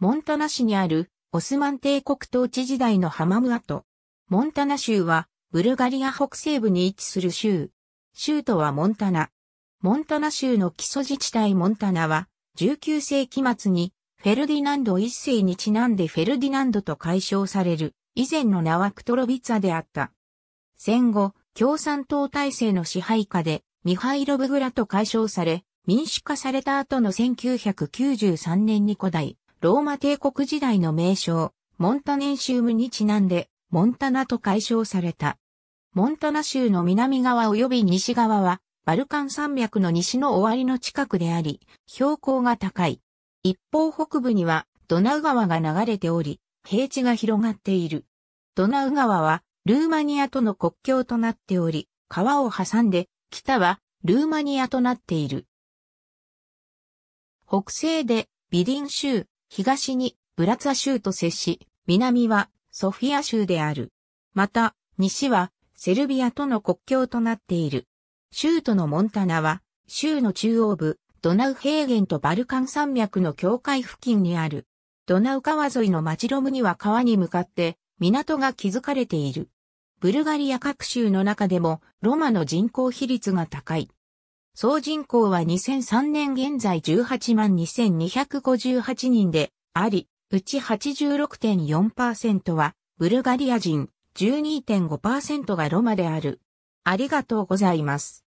モンタナ市にあるオスマン帝国統治時代のハマム跡。モンタナ州はブルガリア北西部に位置する州。州都はモンタナ。モンタナ州の基礎自治体モンタナは19世紀末にフェルディナンド一世にちなんでフェルディナンドと解消される以前のナワクトロビツァであった。戦後、共産党体制の支配下でミハイロブグラと解消され民主化された後の1993年に古代ローマ帝国時代の名称、モンタネンシウムにちなんで、モンタナと解消された。モンタナ州の南側及び西側は、バルカン山脈の西の終わりの近くであり、標高が高い。一方北部には、ドナウ川が流れており、平地が広がっている。ドナウ川は、ルーマニアとの国境となっており、川を挟んで、北は、ルーマニアとなっている。北西で、ビリン州、東にブラツァ州と接し、南はソフィア州である。また、西はセルビアとの国境となっている。州都のモンタナは、州の中央部、ドナウ平原とバルカン山脈の境界付近にある。ドナウ川沿いの町ロムには川に向かって港が築かれている。ブルガリア各州の中でもロマの人口比率が高い。総人口は2003年現在18万2258人であり、うち86.4%はブルガリア人、12.5%がロマである。ありがとうございます。